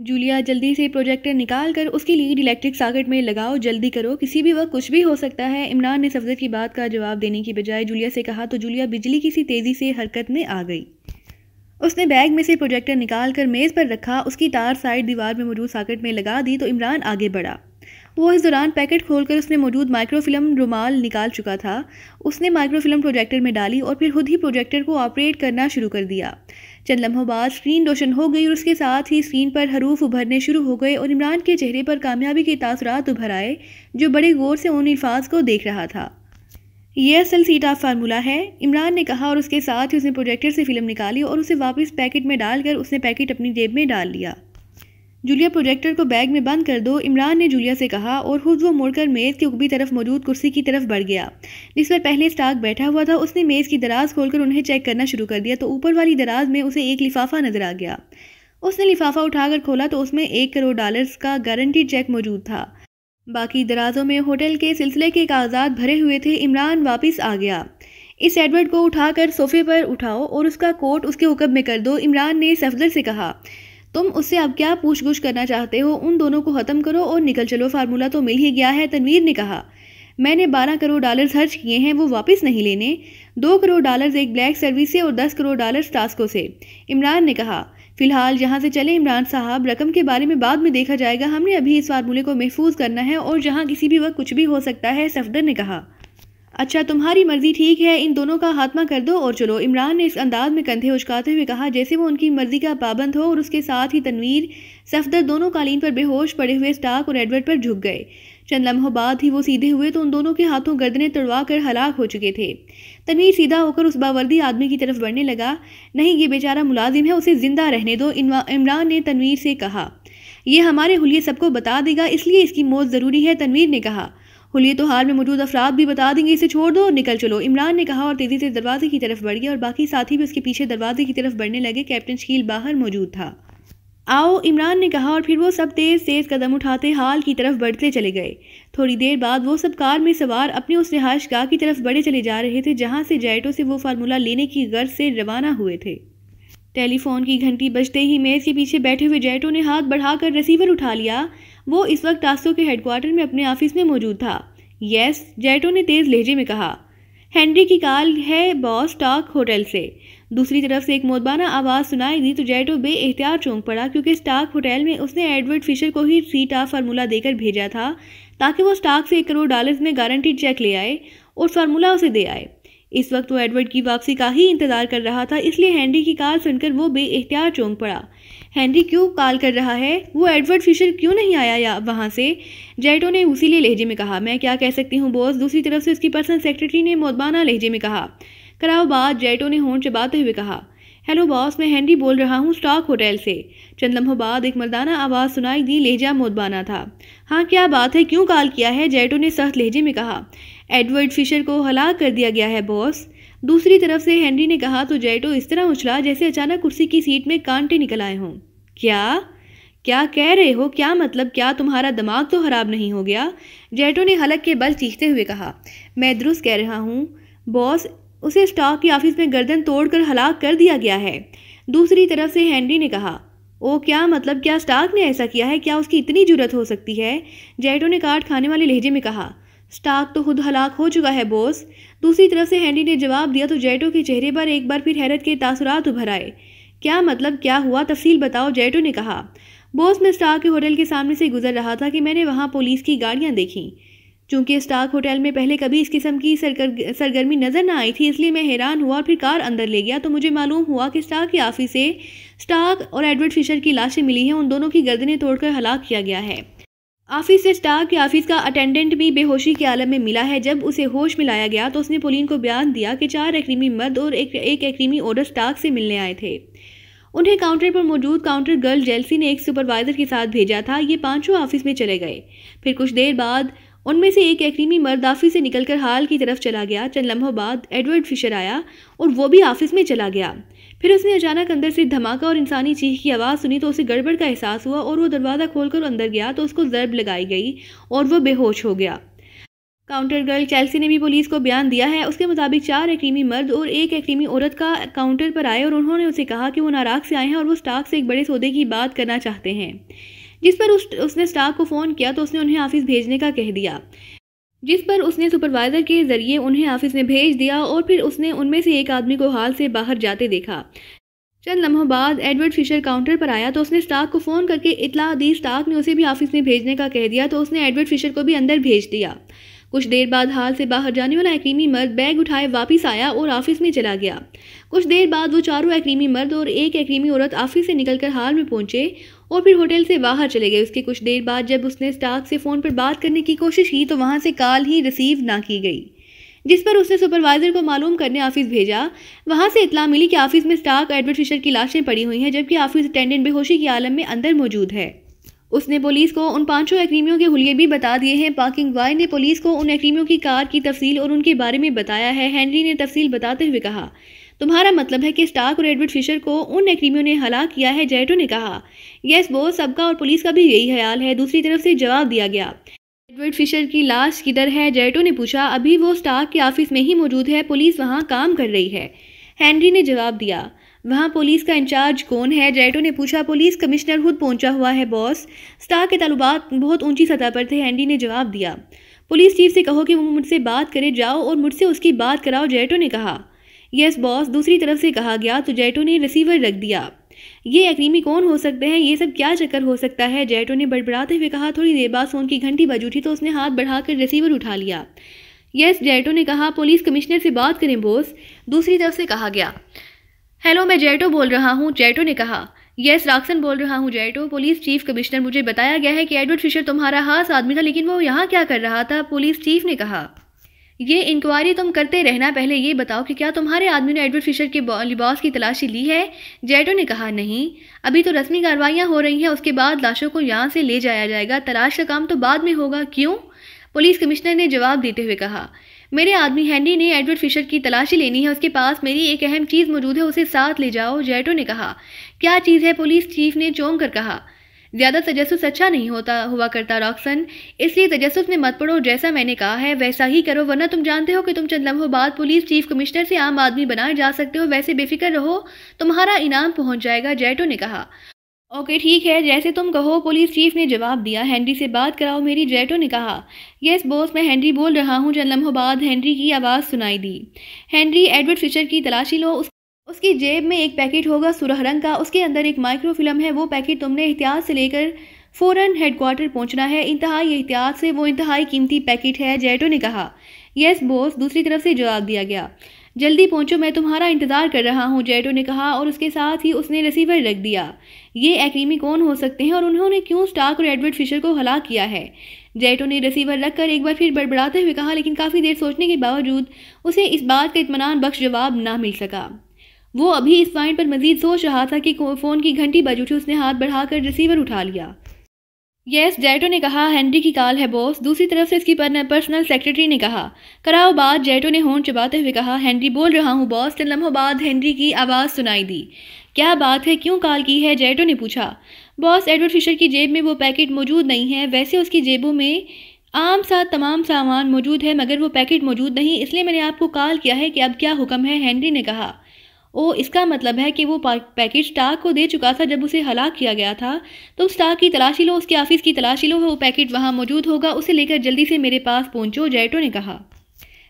Julia जल्दी से projector निकाल कर उसकी लीड इलेक्ट्रिक साकेट में लगाओ जल्दी करो किसी भी वक्त कुछ भी हो सकता है इमरान ने सफदर की बात का जवाब देने की बजाय जूलिया से कहा तो जूलिया बिजली की सी तेज़ी से हरकत में आ गई उसने बैग में से प्रोजेक्टर निकाल कर मेज़ पर रखा उसकी तार साइड दीवार में मौजूद साकेट में लगा दी तो इमरान आगे बढ़ा वो इस दौरान पैकेट खोलकर उसने मौजूद माइक्रोफिल्म रुमाल निकाल चुका था उसने माइक्रोफिल्म प्रोजेक्टर में डाली और फिर खुद ही प्रोजेक्टर को ऑपरेट करना शुरू कर दिया चंद लम्हों बाद स्क्रीन रोशन हो गई और उसके साथ ही स्क्रीन पर हरूफ उभरने शुरू हो गए और इमरान के चेहरे पर कामयाबी के तासरात उभर आए जो बड़े गौर से उन अल्फाज को देख रहा था यह असल सीटा फार्मूला है इमरान ने कहा और उसके साथ ही उसने प्रोजेक्टर से फिल्म निकाली और उसे वापस पैकेट में डालकर उसने पैकेट अपनी जेब में डाल लिया जूलिया प्रोजेक्टर को बैग में बंद कर दो इमरान ने जूलिया से कहा और खुद वो मुड़कर मेज़ के उगली तरफ मौजूद कुर्सी की तरफ बढ़ गया जिस पर पहले स्टाक बैठा हुआ था उसने मेज़ की दराज खोलकर उन्हें चेक करना शुरू कर दिया तो ऊपर वाली दराज में उसे एक लिफाफा नजर आ गया उसने लिफाफा उठाकर खोला तो उसमें एक करोड़ डॉलर्स का गारंटी चेक मौजूद था बाकी दराजों में होटल के सिलसिले के कागजात भरे हुए थे इमरान वापस आ गया इस एडवर्ड को उठाकर सोफे पर उठाओ और उसका कोट उसके उकब में कर दो इमरान ने सफदर से कहा तुम उससे अब क्या पूछ गुछ करना चाहते हो उन दोनों को ख़त्म करो और निकल चलो फार्मूला तो मिल ही गया है तनवीर ने कहा मैंने 12 करोड़ डॉलर खर्च किए हैं वो वापस नहीं लेने दो करोड़ डॉलर एक ब्लैक सर्विस से और 10 करोड़ डॉलर टास्को से इमरान ने कहा फ़िलहाल जहाँ से चले इमरान साहब रकम के बारे में बाद में देखा जाएगा हमने अभी इस फार्मूले को महफूज करना है और जहाँ किसी भी वक्त कुछ भी हो सकता है सफदर ने कहा अच्छा तुम्हारी मर्जी ठीक है इन दोनों का खात्मा कर दो और चलो इमरान ने इस अंदाज में कंधे उचकाते हुए कहा जैसे वो उनकी मर्जी का पाबंद हो और उसके साथ ही तनवीर सफदर दोनों कालीन पर बेहोश पड़े हुए स्टाक और एडवर्ड पर झुक गए चंद लम्हों बाद ही वो सीधे हुए तो उन दोनों के हाथों गर्दनें तड़वा कर हलाक हो चुके थे तनवीर सीधा होकर उस बावर्दी आदमी की तरफ बढ़ने लगा नहीं ये बेचारा मुलाजिम है उसे ज़िंदा रहने दो इमरान ने तनवीर से कहा यह हमारे हुलिये सबको बता देगा इसलिए इसकी मौत ज़रूरी है तनवीर ने कहा खुलिए तो हाल में मौजूद अफराद भी बता देंगे इसे छोड़ दो और निकल चलो इमरान ने कहा और तेज़ी से दरवाजे की तरफ बढ़ गया और बाकी साथी भी उसके पीछे दरवाजे की तरफ बढ़ने लगे कैप्टन शकील बाहर मौजूद था आओ इमरान ने कहा और फिर वो सब तेज़ तेज़ कदम उठाते हाल की तरफ बढ़ते चले गए थोड़ी देर बाद वो सब कार में सवार अपने उस रिहाइश गाह की तरफ बढ़े चले जा रहे थे जहाँ से जैटो से वो फार्मूला लेने की गर्ज से रवाना हुए थे टेलीफोन की घंटी बजते ही मेज़ के पीछे बैठे हुए जैटो ने हाथ बढ़ाकर रिसीवर उठा लिया वो इस वक्त टास्को के हेडक्वार्टर में अपने ऑफिस में मौजूद था यस जैटो ने तेज़ लहजे में कहा हेनरी की कॉल है बॉस टॉक होटल से दूसरी तरफ से एक मोदबाना आवाज़ सुनाई दी तो जैटो बे एहतियात चौंक पड़ा क्योंकि स्टाक होटल में उसने एडवर्ड फिशर को ही सीटा फार्मूला देकर भेजा था ताकि वो स्टाक से एक करोड़ डॉलर्स में गारंटी चेक ले आए और फार्मूला उसे दे आए इस वक्त वो एडवर्ड की वापसी का ही इंतज़ार कर रहा था इसलिए हैंनरी की कार सुनकर वो बे एहतियात चौंक पड़ा हैंनरी क्यों कॉल कर रहा है वो एडवर्ड फिशर क्यों नहीं आया या वहाँ से जैटो ने लिए लहजे में कहा मैं क्या कह सकती हूँ बॉस दूसरी तरफ से उसकी पर्सनल सेक्रेटरी ने मोदबाना लहजे में कहा कराओ बात जैटो ने होंठ चबाते हुए कहा हेलो बॉस मैं हैंनरी बोल रहा हूँ स्टॉक होटल से चंद लम्हों बाद एक मर्दाना आवाज़ सुनाई दी लहजा मोदबाना था हाँ क्या बात है क्यों कॉल किया है जैटो ने सख्त लहजे में कहा एडवर्ड फिशर को हलाक कर दिया गया है बॉस दूसरी तरफ से हेनरी ने कहा तो जैटो इस तरह उछला जैसे अचानक कुर्सी की सीट में कांटे निकल आए हों क्या क्या कह रहे हो क्या मतलब क्या तुम्हारा दिमाग तो खराब नहीं हो गया जैटो ने हलक के बल चीखते हुए कहा मैं दुरुस्त कह रहा हूँ बॉस उसे स्टॉक की ऑफिस में गर्दन तोड़कर हलाक कर दिया गया है दूसरी तरफ से हेनरी ने कहा ओ क्या मतलब क्या स्टार्क ने ऐसा किया है क्या उसकी इतनी जरूरत हो सकती है जैटो ने काट खाने वाले लहजे में कहा स्टार्क तो खुद हलाक हो चुका है बॉस दूसरी तरफ से हैंडी ने जवाब दिया तो जैटो के चेहरे पर एक बार फिर हैरत के तासरात उभर आए क्या मतलब क्या हुआ तफसील बताओ जैटो ने कहा बॉस मैं स्टार्क के होटल के सामने से गुजर रहा था कि मैंने वहाँ पुलिस की गाड़ियाँ देखीं चूंकि स्टार्क होटल में पहले कभी इस किस्म की सरगर सरगर्मी नज़र ना आई थी इसलिए मैं हैरान हुआ और फिर कार अंदर ले गया तो मुझे मालूम हुआ कि स्टार्क के ऑफिस से स्टार्क और एडवर्ड फिशर की लाशें मिली हैं उन दोनों की गर्दनें तोड़कर हलाक किया गया है आफिस से स्टार के ऑफिस का अटेंडेंट भी बेहोशी के आलम में मिला है जब उसे होश में लाया गया तो उसने पोलिन को बयान दिया कि चार एक्रीमी मर्द और एक एक एक्रीमी ऑर्डर स्टार्क से मिलने आए थे उन्हें काउंटर पर मौजूद काउंटर गर्ल जेलसी ने एक सुपरवाइजर के साथ भेजा था ये पांचों ऑफिस में चले गए फिर कुछ देर बाद उनमें से एक एक्रीमी मर्द ऑफिस से निकलकर हाल की तरफ चला गया चंद लम्हों बाद एडवर्ड फिशर आया और वो भी ऑफिस में चला गया फिर उसने अचानक अंदर से धमाका और इंसानी चीख की आवाज़ सुनी तो उसे गड़बड़ का एहसास हुआ और वो दरवाज़ा खोलकर अंदर गया तो उसको जरब लगाई गई और वह बेहोश हो गया काउंटर गर्ल चेल्सी ने भी पुलिस को बयान दिया है उसके मुताबिक चार एक्रीमी मर्द और एक एक्रीमी औरत का काउंटर पर आए और उन्होंने उसे कहा कि वो नाराग से आए हैं और वो स्टाक से एक बड़े सौदे की बात करना चाहते हैं जिस पर उस उसने स्टाक को फ़ोन किया तो उसने उन्हें ऑफिस भेजने का कह दिया जिस पर उसने सुपरवाइज़र के ज़रिए उन्हें ऑफिस में भेज दिया और फिर उसने उनमें से एक आदमी को हाल से बाहर जाते देखा चंद लम्हों बाद एडवर्ड फिशर काउंटर पर आया तो उसने स्टाक को फ़ोन करके इतला दी स्टाक ने उसे भी ऑफिस में भेजने का कह दिया तो उसने एडवर्ड फिशर को भी अंदर भेज दिया कुछ देर बाद हाल से बाहर जाने वाला एक्रीमी मर्द बैग उठाए वापस आया और ऑफिस में चला गया कुछ देर बाद वो चारों एक्रीमी मर्द और एक एक्रीमी औरत ऑफिस से निकलकर हाल में पहुंचे और फिर होटल से बाहर चले गए उसके कुछ देर बाद जब उसने स्टाक से फ़ोन पर बात करने की कोशिश की तो वहाँ से कॉल ही रिसीव ना की गई जिस पर उसने सुपरवाइज़र को मालूम करने ऑफिस भेजा वहाँ से इतला मिली कि ऑफिस में स्टाक एडवर्ड फिशर की लाशें पड़ी हुई हैं जबकि ऑफिस अटेंडेंट बेहोशी के आलम में अंदर मौजूद है उसने पुलिस को उन पांचों एक्रीमियों के हुलिये भी बता दिए हैं पार्किंग वाई ने पुलिस को उन एक्रीमियों की कार की तफसील और उनके बारे में बताया है हैंनरी ने तफसील बताते हुए कहा तुम्हारा मतलब है कि स्टार्क और एडवर्ड फिशर को उन एक्रीमियों ने हला किया है जेटो ने कहा यस बोस सबका और पुलिस का भी यही ख्याल है दूसरी तरफ से जवाब दिया गया एडवर्ड फिशर की लाश किधर है जेटो ने पूछा अभी वो स्टार्क के ऑफिस में ही मौजूद है पुलिस वहाँ काम कर रही है हैंनरी ने जवाब दिया वहाँ पुलिस का इंचार्ज कौन है जेटो ने पूछा पुलिस कमिश्नर खुद पहुंचा हुआ है बॉस स्टार के तलबात बहुत ऊंची सतह पर थे हैंडी ने जवाब दिया पुलिस चीफ से कहो कि वो मुझसे बात करे जाओ और मुझसे उसकी बात कराओ जेटो ने कहा यस बॉस दूसरी तरफ से कहा गया तो जैटो ने रिसीवर रख दिया ये अक्रीमी कौन हो सकते हैं ये सब क्या चक्कर हो सकता है जैटो ने बड़बड़ाते हुए कहा थोड़ी देर बाद सोन की घंटी बज उठी तो उसने हाथ बढ़ाकर रिसीवर उठा लिया यस जैटो ने कहा पुलिस कमिश्नर से बात करें बोस दूसरी तरफ से कहा गया हेलो मैं जैटो बोल रहा हूँ जैटो ने कहा यस राक्सन बोल रहा हूँ जैटो पुलिस चीफ कमिश्नर मुझे बताया गया है कि एडवर्ड फिशर तुम्हारा खास आदमी था लेकिन वो यहाँ क्या कर रहा था पुलिस चीफ ने कहा ये इंक्वायरी तुम करते रहना पहले ये बताओ कि क्या तुम्हारे आदमी ने एडवर्ड फिशर के लिबास की तलाशी ली है जैटो ने कहा नहीं अभी तो रस्मी कार्रवाइयाँ हो रही हैं उसके बाद लाशों को यहाँ से ले जाया जाएगा तलाश का काम तो बाद में होगा क्यों पुलिस कमिश्नर ने जवाब देते हुए कहा मेरे आदमी हैंडी ने एडवर्ड फिशर की तलाशी लेनी है उसके पास मेरी एक अहम चीज़ मौजूद है उसे साथ ले जाओ जैटो ने कहा क्या चीज़ है पुलिस चीफ ने चौंक कर कहा ज़्यादा तजस अच्छा नहीं होता हुआ करता रॉक्सन इसलिए तजस में मत पड़ो जैसा मैंने कहा है वैसा ही करो वरना तुम जानते हो कि तुम चंद लम्हों बाद पुलिस चीफ कमिश्नर से आम आदमी बनाए जा सकते हो वैसे बेफिक्र रहो तुम्हारा इनाम पहुंच जाएगा जैटो ने कहा ओके ठीक है जैसे तुम कहो पुलिस चीफ ने जवाब दिया हैंनरी से बात कराओ मेरी जैटो ने कहा यस बॉस मैं हैंनरी बोल रहा हूँ चंद लम्हों बाद हैंनरी की आवाज़ सुनाई दी हैंनरी एडवर्ड फिशर की तलाशी लो उस उसकी जेब में एक पैकेट होगा सुरह रंग का उसके अंदर एक माइक्रोफिल्म है वो पैकेट तुमने एहतियात से लेकर फ़ौर हेडकोार्टर पहुँचना है इंतहाई एहतियात से वो इंतहाई कीमती पैकेट है जैटो ने कहा यस बोस दूसरी तरफ से जवाब दिया गया जल्दी पहुंचो मैं तुम्हारा इंतज़ार कर रहा हूँ जैटो ने कहा और उसके साथ ही उसने रिसीवर रख दिया ये एक्रीमी कौन हो सकते हैं और उन्होंने क्यों स्टार्क और एडवर्ड फिशर को हला किया है जैटो ने रिसीवर रखकर एक बार फिर बड़बड़ाते हुए कहा लेकिन काफ़ी देर सोचने के बावजूद उसे इस बात का इतमान बख्श जवाब ना मिल सका वो अभी इस पॉइंट पर मजीद सोच रहा था कि फ़ोन की घंटी बज उठी उसने हाथ बढ़ाकर रिसीवर उठा लिया यस जैटो ने कहा हेनरी की कॉल है बॉस दूसरी तरफ से इसकी पर्सनल सेक्रेटरी ने कहा कराओ बाद जैटो ने होंड चबाते हुए कहा हेनरी बोल रहा हूँ बॉस तीन लम्हों बाद हेनरी की आवाज़ सुनाई दी क्या बात है क्यों कॉल की है जैटो ने पूछा बॉस एडवर्ड फिशर की जेब में वो पैकेट मौजूद नहीं है वैसे उसकी जेबों में आम सा तमाम सामान मौजूद है मगर वो पैकेट मौजूद नहीं इसलिए मैंने आपको कॉल किया है कि अब क्या हुक्म है हेनरी ने कहा ओ इसका मतलब है कि वो पैकेज स्टार को दे चुका था जब उसे हलाक किया गया था तो स्टार की तलाशी लो उसके ऑफिस की तलाशी लो वो पैकेट वहाँ मौजूद होगा उसे लेकर जल्दी से मेरे पास पहुँचो जैटो ने कहा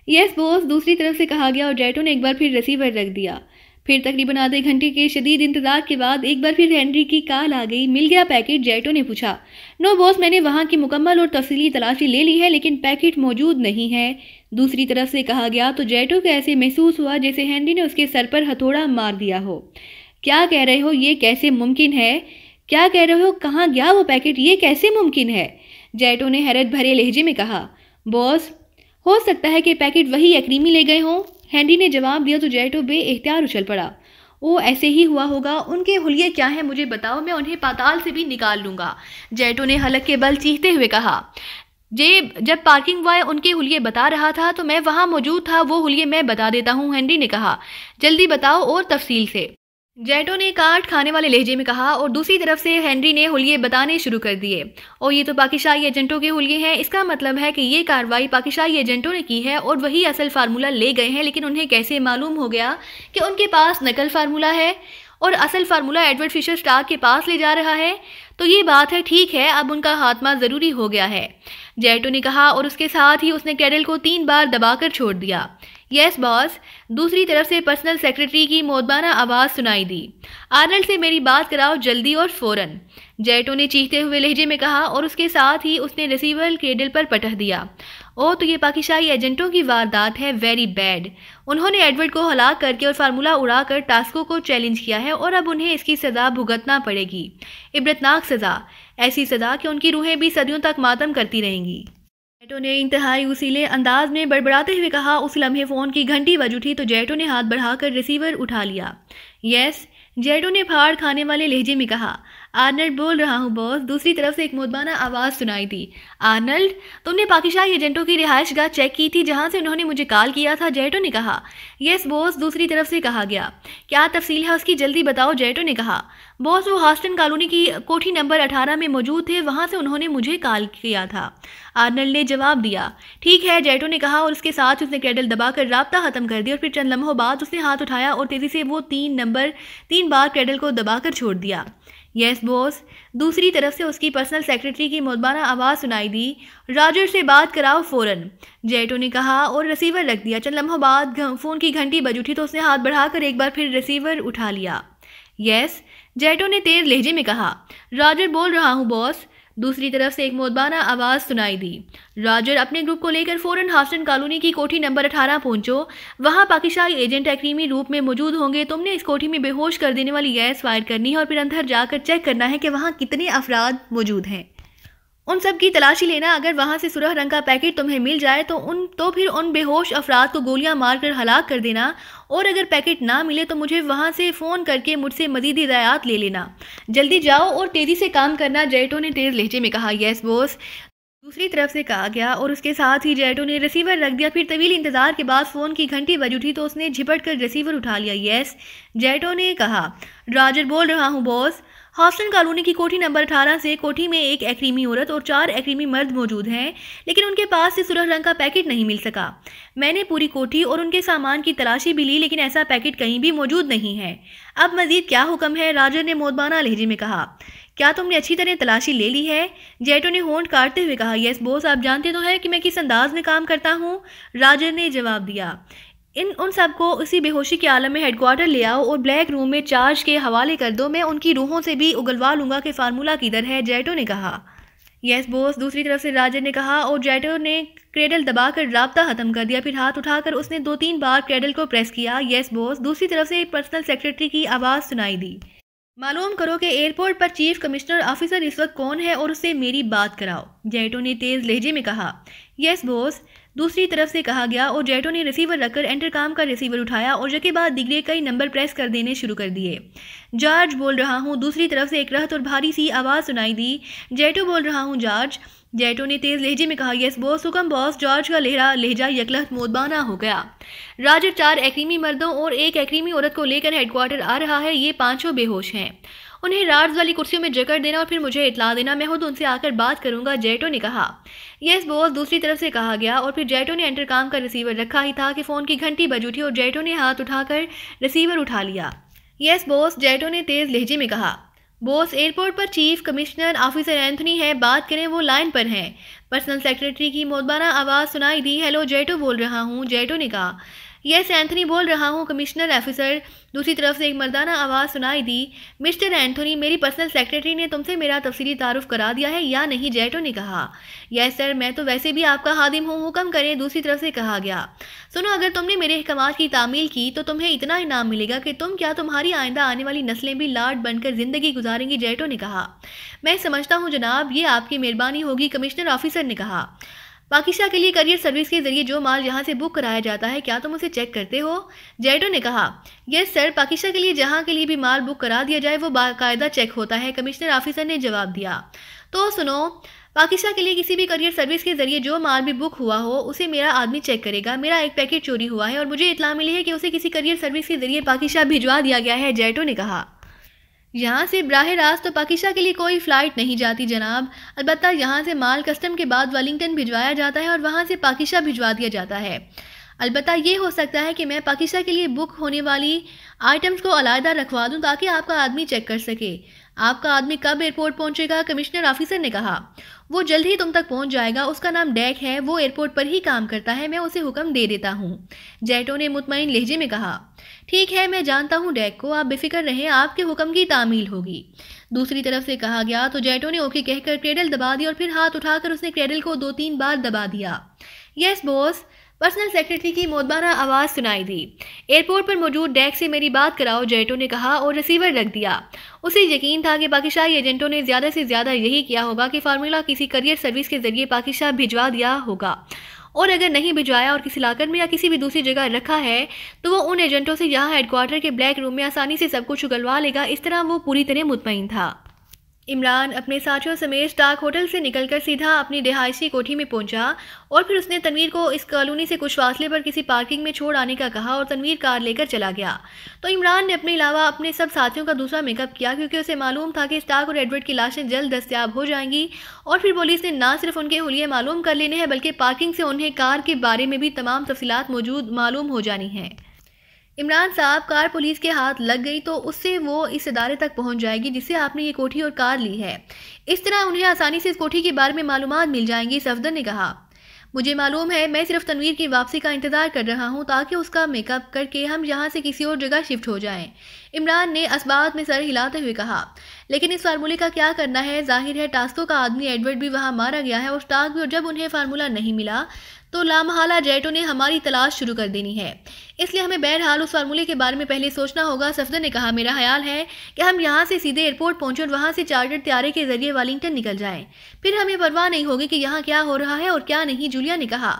यस बॉस दूसरी तरफ से कहा गया और जैटो ने एक बार फिर रिसीवर रख दिया फिर तकरीबन आधे घंटे के शदीद इंतजार के बाद एक बार फिर हेनरी की कॉल आ गई मिल गया पैकेट जैटो ने पूछा नो बॉस मैंने वहाँ की मुकम्मल और तफसली तलाशी ले ली है लेकिन पैकेट मौजूद नहीं है दूसरी तरफ से कहा गया तो जैटो को ऐसे महसूस हुआ जैसे हैंनरी ने उसके सर पर हथौड़ा मार दिया हो क्या कह रहे हो ये कैसे मुमकिन है क्या कह रहे हो कहाँ गया वो पैकेट ये कैसे मुमकिन है जैटो ने हैरत भरे लहजे में कहा बॉस हो सकता है कि पैकेट वही अक्रीमी ले गए हों हैंडी ने जवाब दिया तो जैटो बे उछल पड़ा वो ऐसे ही हुआ होगा उनके हुलिये क्या हैं मुझे बताओ मैं उन्हें पाताल से भी निकाल लूँगा जैटो ने हलक के बल चीखते हुए कहा जे जब पार्किंग बॉय उनके हुलिये बता रहा था तो मैं वहाँ मौजूद था वो हुलिये मैं बता देता हूँ हेनरी ने कहा जल्दी बताओ और तफसील से जैटो ने काट खाने वाले लहजे में कहा और दूसरी तरफ से हेनरी ने हुलिये बताने शुरू कर दिए और ये तो पाकिस्तानी एजेंटों के हुलिये हैं इसका मतलब है कि ये कार्रवाई पाकिस्तानी एजेंटों ने की है और वही असल फार्मूला ले गए हैं लेकिन उन्हें कैसे मालूम हो गया कि उनके पास नकल फार्मूला है और असल फार्मूला एडवर्ड फिशर स्टार के पास ले जा रहा है तो ये बात है ठीक है अब उनका हाथमा ज़रूरी हो गया है जैटो ने कहा और उसके साथ ही उसने कैडल को तीन बार दबा छोड़ दिया यस बॉस दूसरी तरफ से पर्सनल सेक्रेटरी की मोदबाना आवाज़ सुनाई दी आर्नल्ड से मेरी बात कराओ जल्दी और फौरन जैटो ने चीखते हुए लहजे में कहा और उसके साथ ही उसने रिसीवर केडल पर पटह दिया ओ तो ये पाकिस्तानी एजेंटों की वारदात है वेरी बैड उन्होंने एडवर्ड को हलाक करके और फार्मूला उड़ाकर टास्को को चैलेंज किया है और अब उन्हें इसकी सज़ा भुगतना पड़ेगी इबरतनाक सज़ा ऐसी सज़ा कि उनकी रूहें भी सदियों तक मातम करती रहेंगी जैटो ने इंतहाई उसीले अंदाज में बड़बड़ाते हुए कहा उस लम्हे फ़ोन की घंटी बज उठी तो जैटो ने हाथ बढ़ाकर रिसीवर उठा लिया यस जैटो ने फाड़ खाने वाले लहजे में कहा आर्नल्ड बोल रहा हूँ बॉस दूसरी तरफ से एक मुदबाना आवाज़ सुनाई दी आर्नल्ड तुमने पाकिस्तानी एजेंटों की गाह चेक की थी जहाँ से उन्होंने मुझे कॉल किया था जेटो ने कहा यस बॉस दूसरी तरफ से कहा गया क्या तफसील है उसकी जल्दी बताओ जेटो ने कहा बॉस वो हॉस्टन कॉलोनी की कोठी नंबर अठारह में मौजूद थे वहाँ से उन्होंने मुझे कॉल किया था आर्नल्ड ने जवाब दिया ठीक है जेटो ने कहा और उसके साथ उसने कैडल दबाकर रबता ख़त्म कर दिया और फिर चंद लम्हों बाद उसने हाथ उठाया और तेज़ी से वो तीन नंबर तीन बार कैडल को दबाकर छोड़ दिया यस बॉस दूसरी तरफ से उसकी पर्सनल सेक्रेटरी की मुदबाना आवाज़ सुनाई दी राजर से बात कराओ फ़ौरन जेटो ने कहा और रिसीवर रख दिया चंद लम्हों बाद फ़ोन की घंटी बज उठी तो उसने हाथ बढ़ाकर एक बार फिर रिसीवर उठा लिया यस जेटो ने तेज लहजे में कहा राजर बोल रहा हूँ बॉस दूसरी तरफ से एक मोदबाना आवाज़ सुनाई दी राजर अपने ग्रुप को लेकर फ़ौरन हास्टन कॉलोनी की कोठी नंबर अठारह पहुंचो वहां पाकिस्तानी एजेंट अक्रीमी रूप में मौजूद होंगे तुमने इस कोठी में बेहोश कर देने वाली गैस फायर करनी है और फिर अंदर जाकर चेक करना है कि वहाँ कितने अफराद मौजूद हैं उन सब की तलाशी लेना अगर वहाँ से सुरह रंग का पैकेट तुम्हें मिल जाए तो उन तो फिर उन बेहोश अफराद को गोलियां मारकर हलाक कर देना और अगर पैकेट ना मिले तो मुझे वहाँ से फ़ोन करके मुझसे मजीद हिदायत ले लेना जल्दी जाओ और तेज़ी से काम करना जैटो ने तेज़ लहजे में कहा येस बोस दूसरी तरफ से कहा गया और उसके साथ ही जैटो ने रिसीवर रख दिया फिर तवील इंतज़ार के बाद फ़ोन की घंटी बज उठी तो उसने झिपट कर रिसीवर उठा लिया येस जैटो ने कहा राजर बोल रहा हूँ बॉस हॉस्टन कॉलोनी की कोठी नंबर 18 से कोठी में एक एक्रीमी औरत और चार एक्रीमी मर्द मौजूद हैं लेकिन उनके पास से सुरह रंग का पैकेट नहीं मिल सका मैंने पूरी कोठी और उनके सामान की तलाशी भी ली लेकिन ऐसा पैकेट कहीं भी मौजूद नहीं है अब मजीद क्या हुक्म है राजर ने मोदबाना लहजे में कहा क्या तुमने अच्छी तरह तलाशी ले ली है जेटो ने होंठ काटते हुए कहा यस बोस आप जानते तो हैं कि मैं किस अंदाज में काम करता हूँ राजर ने जवाब दिया इन उन सबको उसी बेहोशी के आलम में हेडक्वार्टर ले आओ और ब्लैक रूम में चार्ज के हवाले कर दो मैं उनकी रूहों से भी उगलवा लूंगा कि फार्मूला किधर है जैटो ने कहा यस बोस दूसरी तरफ से राजन ने कहा और जैटो ने क्रेडल दबाकर रबता ख़त्म कर दिया फिर हाथ उठाकर उसने दो तीन बार क्रेडल को प्रेस किया येस बोस दूसरी तरफ से पर्सनल सेक्रेटरी की आवाज़ सुनाई दी मालूम करो कि एयरपोर्ट पर चीफ कमिश्नर ऑफिसर इस वक्त कौन है और उससे मेरी बात कराओ जैटो ने तेज़ लहजे में कहा यस बोस दूसरी तरफ से कहा गया और जैटो ने रिसीवर रखकर एंटरकाम का रिसीवर उठाया और बाद दिगरे कई नंबर प्रेस कर देने शुरू कर दिए जार्ज बोल रहा हूँ दूसरी तरफ से एक रहत और भारी सी आवाज़ सुनाई दी जैटो बोल रहा हूँ जार्ज जैटो ने तेज लहजे में कहा यस बॉस सुकम बॉस जॉर्ज का लहरा लहजा यकलहत मोदबाना हो गया राजर चार एक्रीमी मर्दों और एक एक्रीमी औरत को लेकर हेडक्वार्टर आ रहा है ये पांचों बेहोश हैं उन्हें रार्ज वाली कुर्सियों में जकड़ देना और फिर मुझे इतला देना मैं खुद उनसे आकर बात करूंगा जेटो ने कहा यस बॉस दूसरी तरफ से कहा गया और फिर जेटो ने एंटरकाम का रिसीवर रखा ही था कि फ़ोन की घंटी बज उठी और जेटो ने हाथ उठाकर रिसीवर उठा लिया यस बॉस जेटो ने तेज़ लहजे में कहा बोस एयरपोर्ट पर चीफ कमिश्नर ऑफिसर एंथनी है बात करें वो लाइन पर हैं पर्सनल सेक्रेटरी की मोदबाना आवाज़ सुनाई दी हेलो जेटो बोल रहा हूँ जेटो ने कहा यस एंथनी बोल रहा हूँ कमिश्नर ऑफिसर दूसरी तरफ से एक मर्दाना आवाज़ सुनाई दी मिस्टर एंथनी मेरी पर्सनल सेक्रेटरी ने तुमसे मेरा तफसीली तारुफ करा दिया है या नहीं जैटो ने कहा यस सर मैं तो वैसे भी आपका हादिम हूँ हुक्म करें दूसरी तरफ से कहा गया सुनो अगर तुमने मेरे अहकाम की तामील की तो तुम्हें इतना इनाम मिलेगा कि तुम क्या तुम्हारी आइंदा आने वाली नस्लें भी लाड बनकर ज़िंदगी गुजारेंगी जैटो ने कहा मैं समझता हूँ जनाब ये आपकी मेहरबानी होगी कमिश्नर ऑफिसर ने कहा पाकिस्तान के लिए करियर सर्विस के जरिए जो माल यहाँ से बुक कराया जाता है क्या तुम उसे चेक करते हो जैटो ने कहा यस सर पाकिस्तान के लिए जहाँ के लिए भी माल बुक करा दिया जाए वो बाकायदा चेक होता है कमिश्नर ऑफिसर ने जवाब दिया तो सुनो पाकिस्तान के लिए किसी भी करियर सर्विस के जरिए जो माल भी बुक हुआ हो उसे मेरा आदमी चेक करेगा मेरा एक पैकेट चोरी हुआ है और मुझे इतला मिली है कि उसे किसी करियर सर्विस के जरिए पाकिस्तान भिजवा दिया गया है जैटो ने कहा यहाँ से ब्राह रास्त तो पाकिस्तान के लिए कोई फ़्लाइट नहीं जाती जनाब अलबत् यहाँ से माल कस्टम के बाद वेलिंगटन भिजवाया जाता है और वहाँ से पाकिस्तान भिजवा दिया जाता है अलबत् ये हो सकता है कि मैं पाकिस्तान के लिए बुक होने वाली आइटम्स को अलादा रखवा दूँ ताकि आपका आदमी चेक कर सके आपका आदमी कब एयरपोर्ट पहुँचेगा कमिश्नर ऑफिसर ने कहा वो जल्द ही तुम तक पहुंच जाएगा उसका नाम डैक है वो एयरपोर्ट पर ही काम करता है मैं उसे हुक्म दे देता हूँ जैटो ने मुतमिन लहजे में कहा ठीक है मैं जानता हूँ डैक को आप बेफिक्र रहें आपके हुक्म की तामील होगी दूसरी तरफ से कहा गया तो जैटो ने ओके कहकर क्रेडल दबा दी और फिर हाथ उठाकर उसने क्रेडल को दो तीन बार दबा दिया यस बॉस पर्सनल सेक्रेटरी की मोदबारा आवाज़ सुनाई दी एयरपोर्ट पर मौजूद डैक से मेरी बात कराओ जैटो ने कहा और रिसीवर रख दिया उसे यकीन था कि पाकिस्तानी एजेंटों ने ज़्यादा से ज़्यादा यही किया होगा कि फार्मूला किसी करियर सर्विस के ज़रिए पाकिस्तान भिजवा दिया होगा और अगर नहीं भिजवाया और किसी लाकर में या किसी भी दूसरी जगह रखा है तो वो उन एजेंटों से यहाँ हेडक्वार्टर के ब्लैक रूम में आसानी से सब कुछ उगलवा लेगा इस तरह वो पूरी तरह मुतमिन था इमरान अपने साथियों समेत डाक होटल से निकलकर सीधा अपनी रिहायशी कोठी में पहुंचा और फिर उसने तनवीर को इस कॉलोनी से कुछ फासले पर किसी पार्किंग में छोड़ आने का कहा और तनवीर कार लेकर चला गया तो इमरान ने अपने अलावा अपने सब साथियों का दूसरा मेकअप किया क्योंकि उसे मालूम था कि स्टाक और एडवर्ड की लाशें जल्द दस्तियाब हो जाएंगी और फिर पुलिस ने ना सिर्फ उनके हुलिये मालूम कर लेने हैं बल्कि पार्किंग से उन्हें कार के बारे में भी तमाम तफसीत मौजूद मालूम हो जानी है इमरान साहब कार पुलिस के हाथ लग गई तो उससे वो इस इदारे तक पहुंच जाएगी जिससे आपने ये कोठी और कार ली है इस तरह उन्हें आसानी से इस कोठी के बारे में मालूम मिल जाएंगी सफदर ने कहा मुझे मालूम है मैं सिर्फ तनवीर की वापसी का इंतज़ार कर रहा हूँ ताकि उसका मेकअप करके हम यहाँ से किसी और जगह शिफ्ट हो जाएं इमरान ने असबात में सर हिलाते हुए कहा लेकिन इस फार्मूले का क्या करना है जाहिर है टास्को का आदमी एडवर्ड भी वहाँ मारा गया है और स्टाक भी और जब उन्हें फार्मूला नहीं मिला तो लामहाला जेटों ने हमारी तलाश शुरू कर देनी है इसलिए हमें बहरहाल उस फार्मूले के बारे में पहले सोचना होगा सफदर ने कहा मेरा ख्याल है कि हम यहाँ से सीधे एयरपोर्ट पहुंचे और वहाँ से चार्टर त्यारे के जरिए वालिंगटन निकल जाएं फिर हमें परवाह नहीं होगी कि यहाँ क्या हो रहा है और क्या नहीं जूलिया ने कहा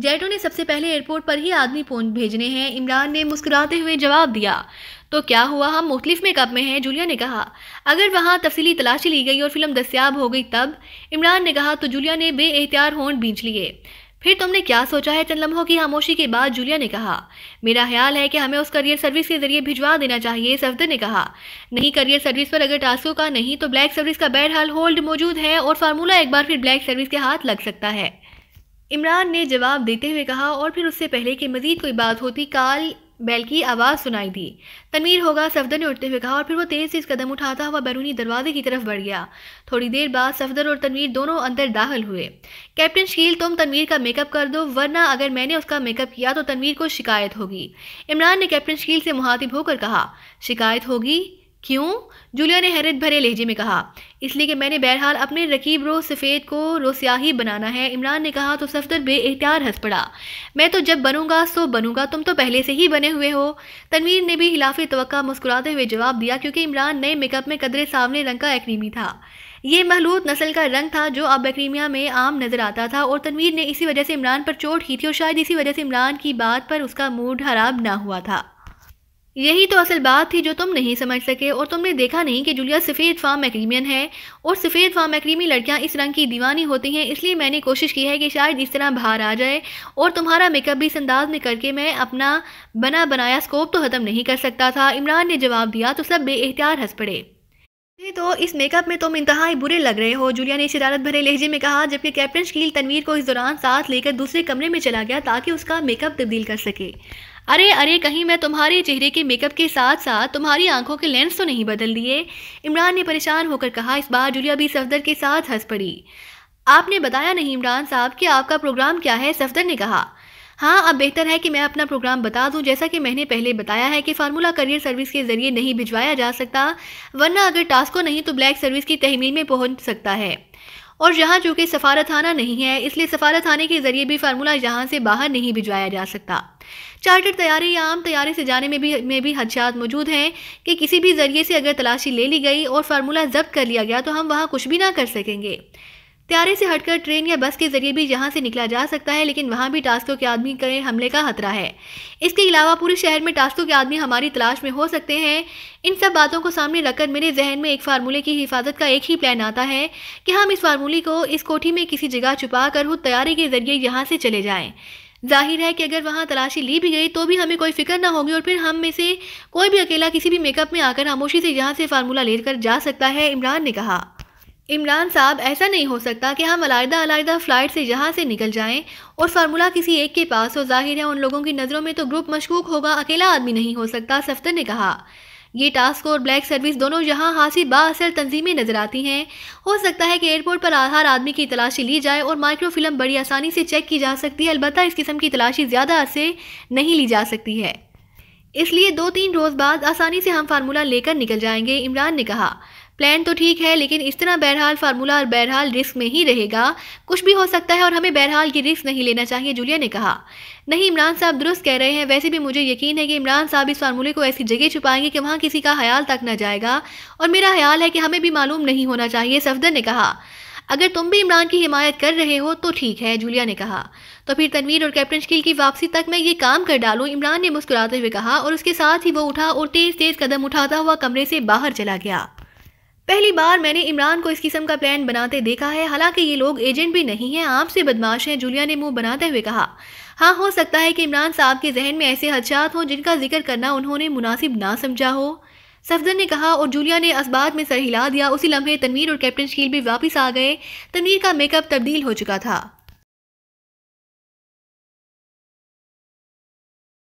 जैटो ने सबसे पहले एयरपोर्ट पर ही आदमी फोन भेजने हैं इमरान ने मुस्कुराते हुए जवाब दिया तो क्या हुआ हम मुख्तलिफ मेकअप में हैं जूलिया ने कहा अगर वहाँ तफसली तलाशी ली गई और फिल्म दस्याब हो गई तब इमरान ने कहा तो जूलिया ने बे एहतियार होंड बींच लिए फिर तुमने क्या सोचा है चंद लम्हों की खामोशी के बाद जूलिया ने कहा मेरा ख्याल है कि हमें उस करियर सर्विस के जरिए भिजवा देना चाहिए सफदर ने कहा नहीं करियर सर्विस पर अगर टास्को का नहीं तो ब्लैक सर्विस का हाल होल्ड मौजूद है और फार्मूला एक बार फिर ब्लैक सर्विस के हाथ लग सकता है इमरान ने जवाब देते हुए कहा और फिर उससे पहले कि मजीद कोई बात होती काल बैल की आवाज़ सुनाई दी तमीर होगा सफदर ने उठते हुए कहा और फिर वो तेज़ इस कदम उठाता हुआ बैरूनी दरवाजे की तरफ बढ़ गया थोड़ी देर बाद सफदर और तनवीर दोनों अंदर दाखिल हुए कैप्टन शील तुम तनवीर का मेकअप कर दो वरना अगर मैंने उसका मेकअप किया तो तनवीर को शिकायत होगी इमरान ने कैप्टन शील से मुहातिब होकर कहा शिकायत होगी क्यों जूलिया ने हैरत भरे लहजे में कहा इसलिए कि मैंने बहरहाल अपने रकीब रो सफ़ेद को रो बनाना है इमरान ने कहा तो सफदर बे एहतियार हंस पड़ा मैं तो जब बनूंगा सो बनूंगा तुम तो पहले से ही बने हुए हो तनवीर ने भी हिलाफी तो मुस्कुराते हुए जवाब दिया क्योंकि इमरान नए मेकअप में कदरे सावले रंग का एक्रीमी था ये महलूद नस्ल का रंग था जो अब बैक्रीमिया में आम नज़र आता था और तनवीर ने इसी वजह से इमरान पर चोट की थी और शायद इसी वजह से इमरान की बात पर उसका मूड खराब ना हुआ था यही तो असल बात थी जो तुम नहीं समझ सके और तुमने देखा नहीं कि जूलिया सफ़ेद फार्म मैक्रीमियन है और सफ़ेद फार्म मैक्रीमी लड़कियां इस रंग की दीवानी होती हैं इसलिए मैंने कोशिश की है कि शायद इस तरह बाहर आ जाए और तुम्हारा मेकअप भी इस अंदाज में करके मैं अपना बना बनाया स्कोप तो ख़त्म नहीं कर सकता था इमरान ने जवाब दिया तो सब बेख्तियार हंस पड़े तो इस मेकअप में तुम इंतहाई बुरे लग रहे हो जुलिया ने शरारत भरे लहजे में कहा जबकि कैप्टन शकील तनवीर को इस दौरान साथ लेकर दूसरे कमरे में चला गया ताकि उसका मेकअप तब्दील कर सके अरे अरे कहीं मैं तुम्हारे चेहरे के मेकअप के साथ साथ तुम्हारी आंखों के लेंस तो नहीं बदल दिए इमरान ने परेशान होकर कहा इस बार जुलिया भी सफदर के साथ हंस पड़ी आपने बताया नहीं इमरान साहब कि आपका प्रोग्राम क्या है सफदर ने कहा हाँ अब बेहतर है कि मैं अपना प्रोग्राम बता दूं जैसा कि मैंने पहले बताया है कि फार्मूला करियर सर्विस के ज़रिए नहीं भिजवाया जा सकता वरना अगर टास्को नहीं तो ब्लैक सर्विस की तहमील में पहुंच सकता है और यहाँ चूँकि सफारत थाना नहीं है इसलिए सफारत थाने के ज़रिए भी फार्मूला यहाँ से बाहर नहीं भिजवाया जा सकता चार्टर तैयारी या आम तैयारी से जाने में भी में भी हदशात मौजूद हैं कि किसी भी ज़रिए से अगर तलाशी ले ली गई और फार्मूला जब्त कर लिया गया तो हम वहाँ कुछ भी ना कर सकेंगे त्यारे से हटकर ट्रेन या बस के जरिए भी यहाँ से निकला जा सकता है लेकिन वहाँ भी टास्को के आदमी के हमले का खतरा है इसके अलावा पूरे शहर में टास्को के आदमी हमारी तलाश में हो सकते हैं इन सब बातों को सामने रखकर मेरे जहन में एक फार्मूले की हिफाजत का एक ही प्लान आता है कि हम इस फार्मूले को इस कोठी में किसी जगह छुपा कर खुद तैयारी के जरिए यहाँ से चले जाएँ जाहिर है कि अगर वहाँ तलाशी ली भी गई तो भी हमें कोई फिक्र ना होगी और फिर हम में से कोई भी अकेला किसी भी मेकअप में आकर खामोशी से यहाँ से फार्मूला लेकर जा सकता है इमरान ने कहा इमरान साहब ऐसा नहीं हो सकता कि हम अलायदा अलायदा फ़्लाइट से यहाँ से निकल जाएं और फार्मूला किसी एक के पास हो जाहिर है उन लोगों की नज़रों में तो ग्रुप मशकूक होगा अकेला आदमी नहीं हो सकता सफ्तर ने कहा ये टास्क और ब्लैक सर्विस दोनों यहाँ हासी बासर तंजीमें नजर आती हैं हो सकता है कि एयरपोर्ट पर आधार आदमी की तलाशी ली जाए और माइक्रोफिल्म बड़ी आसानी से चेक की जा सकती है अलबत्त इस किस्म की तलाशी ज़्यादा अरसे नहीं ली जा सकती है इसलिए दो तीन रोज़ बाद आसानी से हम फार्मूला लेकर निकल जाएंगे इमरान ने कहा प्लान तो ठीक है लेकिन इस तरह बहरहाल फार्मूला और बहरहाल रिस्क में ही रहेगा कुछ भी हो सकता है और हमें बहरहाल ये रिस्क नहीं लेना चाहिए जूलिया ने कहा नहीं इमरान साहब दुरुस्त कह रहे हैं वैसे भी मुझे यकीन है कि इमरान साहब इस फार्मूले को ऐसी जगह छुपाएंगे कि वहाँ किसी का ख्याल तक न जाएगा और मेरा ख्याल है कि हमें भी मालूम नहीं होना चाहिए सफदर ने कहा अगर तुम भी इमरान की हिमायत कर रहे हो तो ठीक है जूलिया ने कहा तो फिर तनवीर और कैप्टन शकील की वापसी तक मैं ये काम कर डालूं इमरान ने मुस्कुराते हुए कहा और उसके साथ ही वो उठा और तेज़ तेज़ कदम उठाता हुआ कमरे से बाहर चला गया पहली बार मैंने इमरान को इस किस्म का प्लान बनाते देखा है हालांकि ये लोग एजेंट भी नहीं हैं आपसे बदमाश हैं जूलिया ने मुंह बनाते हुए कहा हाँ हो सकता है कि इमरान साहब के जहन में ऐसे हदशात हों जिनका जिक्र करना उन्होंने मुनासिब ना समझा हो सफदर ने कहा और जूलिया ने इसबात में सर हिला दिया उसी लम्हे तनवीर और कैप्टन शकील भी वापस आ गए तनवीर का मेकअप तब्दील हो चुका था